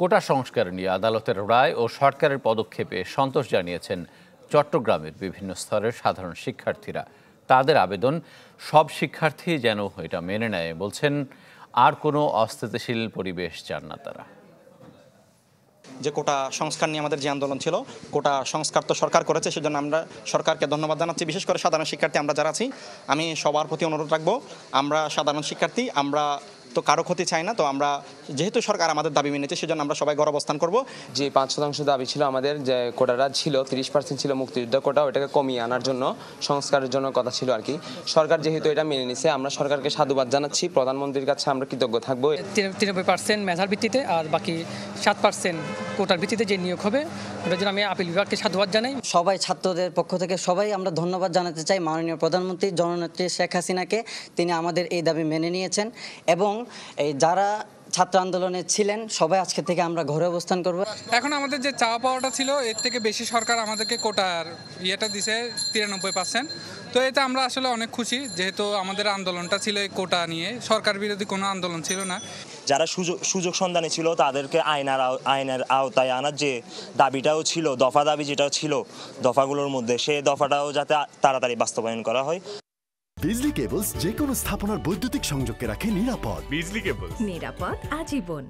কোটা সংস্কার নিয়ে আদালতের রায় ও সরকারের পদক্ষেপে সন্তোষ জানিয়েছেন চট্টগ্রামের বিভিন্ন স্তরের সাধারণ শিক্ষার্থীরা তাদের আবেদন সব শিক্ষার্থী যেন এটা মেনে নেয় বলছেন আর কোনো অস্থিতিশীল পরিবেশ চান না তারা যে কোটা সংস্কার নিয়ে আমাদের যে আন্দোলন ছিল কোটা সংস্কার তো সরকার করেছে সেজন্য আমরা সরকারকে ধন্যবাদ জানাচ্ছি বিশেষ করে সাধারণ শিক্ষার্থী আমরা যারা আছি আমি সবার প্রতি অনুরোধ রাখবো আমরা সাধারণ শিক্ষার্থী আমরা তো কারো ক্ষতি চাই না তো আমরা যেহেতু সরকার আমাদের দাবি মেনেছে সেজন্য আমরা সবাই গড় অবস্থান করব যে পাঁচ শতাংশ দাবি ছিল আমাদের যে কোটাটা ছিল তিরিশ পার্সেন্ট ছিল মুক্তিযুদ্ধ কোটা ওটাকে কমিয়ে আনার জন্য সংস্কারের জন্য কথা ছিল আর কি সরকার যেহেতু এটা মেনে নিছে আমরা সরকারকে সাধুবাদ জানাচ্ছি প্রধানমন্ত্রীর কাছে আমরা কৃতজ্ঞ থাকবো তিরানব্বই পার্সেন্ট মেধার ভিত্তিতে আর বাকি সাত পার্সেন্ট কোটার ভিত্তিতে যে নিয়োগ হবে ওটার জন্য আমি আপিল বিভাগকে সাধুবাদ জানাই সবাই ছাত্রদের পক্ষ থেকে সবাই আমরা ধন্যবাদ জানাতে চাই মাননীয় প্রধানমন্ত্রী জননেত্রী শেখ হাসিনাকে তিনি আমাদের এই দাবি মেনে নিয়েছেন এবং এই যারা ছাত্র আন্দোলনে ছিলেন সবাই আজকে থেকে আমরা ঘরে অবস্থান করব এখন আমাদের যে চাওয়া পাওয়াটা ছিল এর থেকে বেশি সরকার আমাদেরকে কোটার ইয়েটা দিছে তিরানব্বই পার্সেন্ট তো এতে আমরা আসলে অনেক খুশি যেহেতু আমাদের আন্দোলনটা ছিল এই কোটা নিয়ে সরকার বিরোধী কোনো আন্দোলন ছিল না যারা সুযোগ সুযোগ সন্ধানে ছিল তাদেরকে আইনার আইনের আওতায় আনার যে দাবিটাও ছিল দফা দাবি যেটা ছিল দফাগুলোর মধ্যে সেই দফাটাও যাতে তাড়াতাড়ি বাস্তবায়ন করা হয় বিজলি কেবলস যে কোনো স্থাপনার বৈদ্যুতিক সংযোগকে রাখে নিরাপদ বিজলি কেবলস নিরাপদ আজীবন